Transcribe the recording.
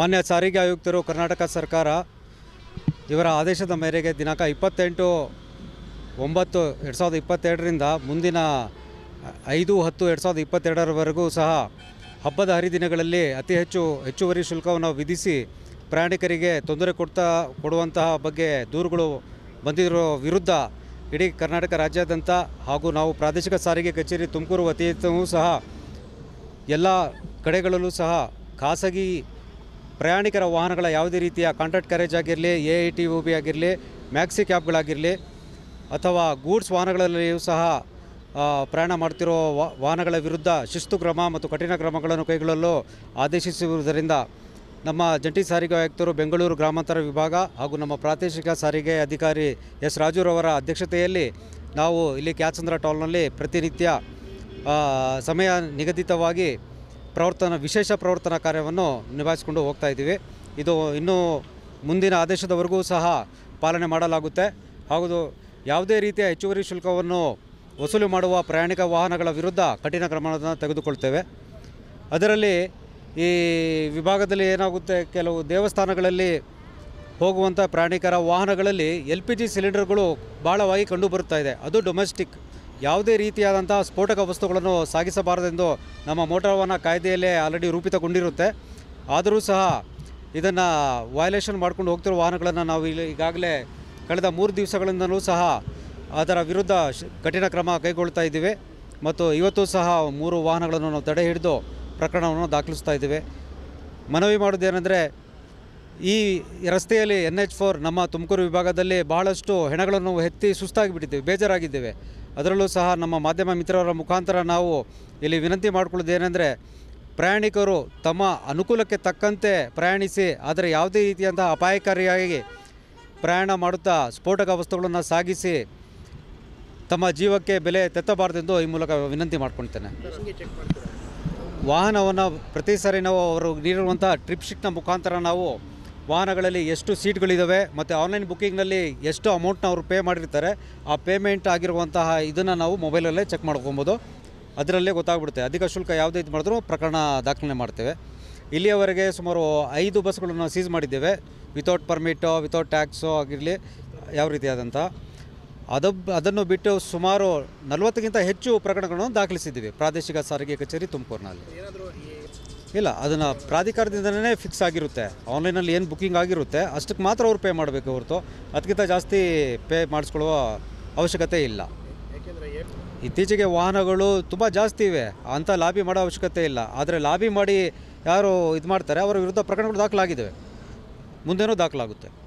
ಮಾನ್ಯ ಸಾರಿಗೆ ಆಯುಕ್ತರು ಕರ್ನಾಟಕ ಸರ್ಕಾರ ಇವರ ಆದೇಶದ ಮೇರೆಗೆ ದಿನಾಂಕ ಇಪ್ಪತ್ತೆಂಟು ಒಂಬತ್ತು ಎರಡು ಸಾವಿರದ ಇಪ್ಪತ್ತೆರಡರಿಂದ ಮುಂದಿನ ಐದು ಹತ್ತು ಎರಡು ಸಾವಿರದ ಇಪ್ಪತ್ತೆರಡರವರೆಗೂ ಸಹ ಹಬ್ಬದ ಹರಿದಿನಗಳಲ್ಲಿ ಅತಿ ಹೆಚ್ಚು ಹೆಚ್ಚುವರಿ ಶುಲ್ಕವನ್ನು ವಿಧಿಸಿ ಪ್ರಯಾಣಿಕರಿಗೆ ತೊಂದರೆ ಕೊಡ್ತಾ ಕೊಡುವಂತಹ ಬಗ್ಗೆ ದೂರುಗಳು ಬಂದಿರೋ ವಿರುದ್ಧ ಇಡೀ ಕರ್ನಾಟಕ ರಾಜ್ಯಾದ್ಯಂತ ಹಾಗೂ ನಾವು ಪ್ರಾದೇಶಿಕ ಸಾರಿಗೆ ಕಚೇರಿ ತುಮಕೂರು ವತಿಯಿಂದ ಸಹ ಎಲ್ಲ ಕಡೆಗಳಲ್ಲೂ ಸಹ ಖಾಸಗಿ ಪ್ರಯಾಣಿಕರ ವಾಹನಗಳ ಯಾವುದೇ ರೀತಿಯ ಕಾಂಟ್ರಾಕ್ಟ್ ಕ್ಯಾರೇಜ್ ಆಗಿರಲಿ A I T U B ಆಗಿರಲಿ ಮ್ಯಾಕ್ಸಿ ಕ್ಯಾಬ್ಗಳಾಗಿರಲಿ ಅಥವಾ ಗೂಡ್ಸ್ ವಾಹನಗಳಲ್ಲಿಯೂ ಸಹ ಪ್ರಯಾಣ ಮಾಡ್ತಿರೋ ವಾಹನಗಳ ವಿರುದ್ಧ ಶಿಸ್ತು ಕ್ರಮ ಮತ್ತು ಕಠಿಣ ಕ್ರಮಗಳನ್ನು ಕೈಗೊಳ್ಳಲು ಆದೇಶಿಸಿರುವುದರಿಂದ ನಮ್ಮ ಜಂಟಿ ಸಾರಿಗೆ ಆಯುಕ್ತರು ಬೆಂಗಳೂರು ಗ್ರಾಮಾಂತರ ವಿಭಾಗ ಹಾಗೂ ನಮ್ಮ ಪ್ರಾದೇಶಿಕ ಸಾರಿಗೆ ಅಧಿಕಾರಿ ಎಸ್ ರಾಜುರವರ ಅಧ್ಯಕ್ಷತೆಯಲ್ಲಿ ನಾವು ಇಲ್ಲಿ ಕ್ಯಾಚಂದ್ರ ಟಾಲ್ನಲ್ಲಿ ಪ್ರತಿನಿತ್ಯ ಸಮಯ ನಿಗದಿತವಾಗಿ ಪ್ರವರ್ತನ ವಿಶೇಷ ಪ್ರವರ್ತನಾ ಕಾರ್ಯವನ್ನು ನಿಭಾಯಿಸಿಕೊಂಡು ಹೋಗ್ತಾ ಇದ್ದೀವಿ ಇದು ಇನ್ನೂ ಮುಂದಿನ ಆದೇಶದವರೆಗೂ ಸಹ ಪಾಲನೆ ಮಾಡಲಾಗುತ್ತೆ ಹಾಗೂ ಯಾವುದೇ ರೀತಿಯ ಹೆಚ್ಚುವರಿ ಶುಲ್ಕವನ್ನು ವಸೂಲಿ ಮಾಡುವ ಪ್ರಯಾಣಿಕ ವಾಹನಗಳ ವಿರುದ್ಧ ಕಠಿಣ ಕ್ರಮಗಳನ್ನು ತೆಗೆದುಕೊಳ್ತೇವೆ ಅದರಲ್ಲಿ ಈ ವಿಭಾಗದಲ್ಲಿ ಏನಾಗುತ್ತೆ ಕೆಲವು ದೇವಸ್ಥಾನಗಳಲ್ಲಿ ಹೋಗುವಂಥ ಪ್ರಯಾಣಿಕರ ವಾಹನಗಳಲ್ಲಿ ಎಲ್ ಪಿ ಜಿ ಸಿಲಿಂಡರ್ಗಳು ಭಾಳವಾಗಿ ಕಂಡುಬರುತ್ತಾ ಇದೆ ಅದು ಡೊಮೆಸ್ಟಿಕ್ ಯಾವುದೇ ರೀತಿಯಾದಂಥ ಸ್ಫೋಟಕ ವಸ್ತುಗಳನ್ನು ಸಾಗಿಸಬಾರದೆಂದು ನಮ್ಮ ಮೋಟಾರ್ ವಾಹನ ಕಾಯ್ದೆಯಲ್ಲೇ ಆಲ್ರೆಡಿ ರೂಪಿತಗೊಂಡಿರುತ್ತೆ ಆದರೂ ಸಹ ಇದನ್ನು ವಯಲೇಷನ್ ಮಾಡ್ಕೊಂಡು ಹೋಗ್ತಿರೋ ವಾಹನಗಳನ್ನು ನಾವು ಇಲ್ಲಿ ಈಗಾಗಲೇ ಕಳೆದ ಮೂರು ದಿವಸಗಳಿಂದಲೂ ಸಹ ಅದರ ವಿರುದ್ಧ ಕಠಿಣ ಕ್ರಮ ಕೈಗೊಳ್ತಾ ಇದ್ದೀವಿ ಮತ್ತು ಇವತ್ತು ಸಹ ಮೂರು ವಾಹನಗಳನ್ನು ನಾವು ತಡೆ ಹಿಡಿದು ಪ್ರಕರಣವನ್ನು ದಾಖಲಿಸ್ತಾ ಇದ್ದೀವಿ ಮನವಿ ಮಾಡೋದೇನೆಂದರೆ ಈ ರಸ್ತೆಯಲ್ಲಿ ಎನ್ ಎಚ್ ಫೋರ್ ನಮ್ಮ ತುಮಕೂರು ವಿಭಾಗದಲ್ಲಿ ಬಹಳಷ್ಟು ಹೆಣಗಳನ್ನು ಎತ್ತಿ ಬಿಟ್ಟಿದ್ದೇವೆ ಬೇಜಾರಾಗಿದ್ದೇವೆ ಅದರಲ್ಲೂ ಸಹ ನಮ್ಮ ಮಾಧ್ಯಮ ಮಿತ್ರರ ಮುಖಾಂತರ ನಾವು ಇಲ್ಲಿ ವಿನಂತಿ ಮಾಡಿಕೊಳ್ಳೋದು ಏನೆಂದರೆ ಪ್ರಯಾಣಿಕರು ತಮ್ಮ ಅನುಕೂಲಕ್ಕೆ ತಕ್ಕಂತೆ ಪ್ರಯಾಣಿಸಿ ಆದರೆ ಯಾವುದೇ ರೀತಿಯಂತಹ ಅಪಾಯಕಾರಿಯಾಗಿ ಪ್ರಯಾಣ ಮಾಡುತ್ತಾ ಸ್ಫೋಟಕ ವಸ್ತುಗಳನ್ನು ಸಾಗಿಸಿ ತಮ್ಮ ಜೀವಕ್ಕೆ ಬೆಲೆ ತೆತ್ತಬಾರ್ದೆಂದು ಈ ಮೂಲಕ ವಿನಂತಿ ಮಾಡ್ಕೊಳ್ತೇನೆ ವಾಹನವನ್ನು ಪ್ರತಿ ಸಾರಿ ನಾವು ಅವರು ನೀಡಿರುವಂಥ ಟ್ರಿಪ್ ಶೀಟ್ನ ಮುಖಾಂತರ ನಾವು ವಾಹನಗಳಲ್ಲಿ ಎಷ್ಟು ಸೀಟ್ಗಳಿದ್ದಾವೆ ಮತ್ತು ಆನ್ಲೈನ್ ಬುಕ್ಕಿಂಗ್ನಲ್ಲಿ ಎಷ್ಟು ಅಮೌಂಟ್ನ ಅವರು ಪೇ ಮಾಡಿರ್ತಾರೆ ಆ ಪೇಮೆಂಟ್ ಆಗಿರುವಂತಹ ಇದನ್ನು ನಾವು ಮೊಬೈಲಲ್ಲೇ ಚೆಕ್ ಮಾಡ್ಕೊಬೋದು ಅದರಲ್ಲೇ ಗೊತ್ತಾಗ್ಬಿಡುತ್ತೆ ಅಧಿಕ ಶುಲ್ಕ ಯಾವುದೇ ಇದು ಮಾಡಿದ್ರು ಪ್ರಕರಣ ದಾಖಲೆ ಮಾಡ್ತೇವೆ ಇಲ್ಲಿಯವರೆಗೆ ಸುಮಾರು ಐದು ಬಸ್ಗಳನ್ನು ಸೀಸ್ ಮಾಡಿದ್ದೇವೆ ವಿತೌಟ್ ಪರ್ಮಿಟು ವಿತೌಟ್ ಟ್ಯಾಕ್ಸು ಆಗಿರಲಿ ಯಾವ ರೀತಿಯಾದಂಥ ಅದ ಅದನ್ನು ಬಿಟ್ಟು ಸುಮಾರು ನಲವತ್ತಕ್ಕಿಂತ ಹೆಚ್ಚು ಪ್ರಕರಣಗಳನ್ನು ದಾಖಲಿಸಿದ್ದೀವಿ ಪ್ರಾದೇಶಿಕ ಸಾರಿಗೆ ಕಚೇರಿ ತುಮಕೂರಿನಲ್ಲಿ ಇಲ್ಲ ಅದನ್ನು ಪ್ರಾಧಿಕಾರದಿಂದಲೇ ಫಿಕ್ಸ್ ಆಗಿರುತ್ತೆ ಆನ್ಲೈನಲ್ಲಿ ಏನು ಬುಕ್ಕಿಂಗ್ ಆಗಿರುತ್ತೆ ಅಷ್ಟಕ್ಕೆ ಮಾತ್ರ ಅವ್ರು ಪೇ ಮಾಡಬೇಕು ಹೊರತು ಅದಕ್ಕಿಂತ ಜಾಸ್ತಿ ಪೇ ಮಾಡಿಸ್ಕೊಳ್ಳುವ ಅವಶ್ಯಕತೆ ಇಲ್ಲ ಇತ್ತೀಚೆಗೆ ವಾಹನಗಳು ತುಂಬ ಜಾಸ್ತಿ ಇವೆ ಅಂಥ ಲಾಬಿ ಮಾಡೋ ಅವಶ್ಯಕತೆ ಇಲ್ಲ ಆದರೆ ಲಾಬಿ ಮಾಡಿ ಯಾರು ಇದು ಮಾಡ್ತಾರೆ ಅವರ ವಿರುದ್ಧ ಪ್ರಕರಣಗಳು ದಾಖಲಾಗಿದ್ದಾವೆ ಮುಂದೇನೂ ದಾಖಲಾಗುತ್ತೆ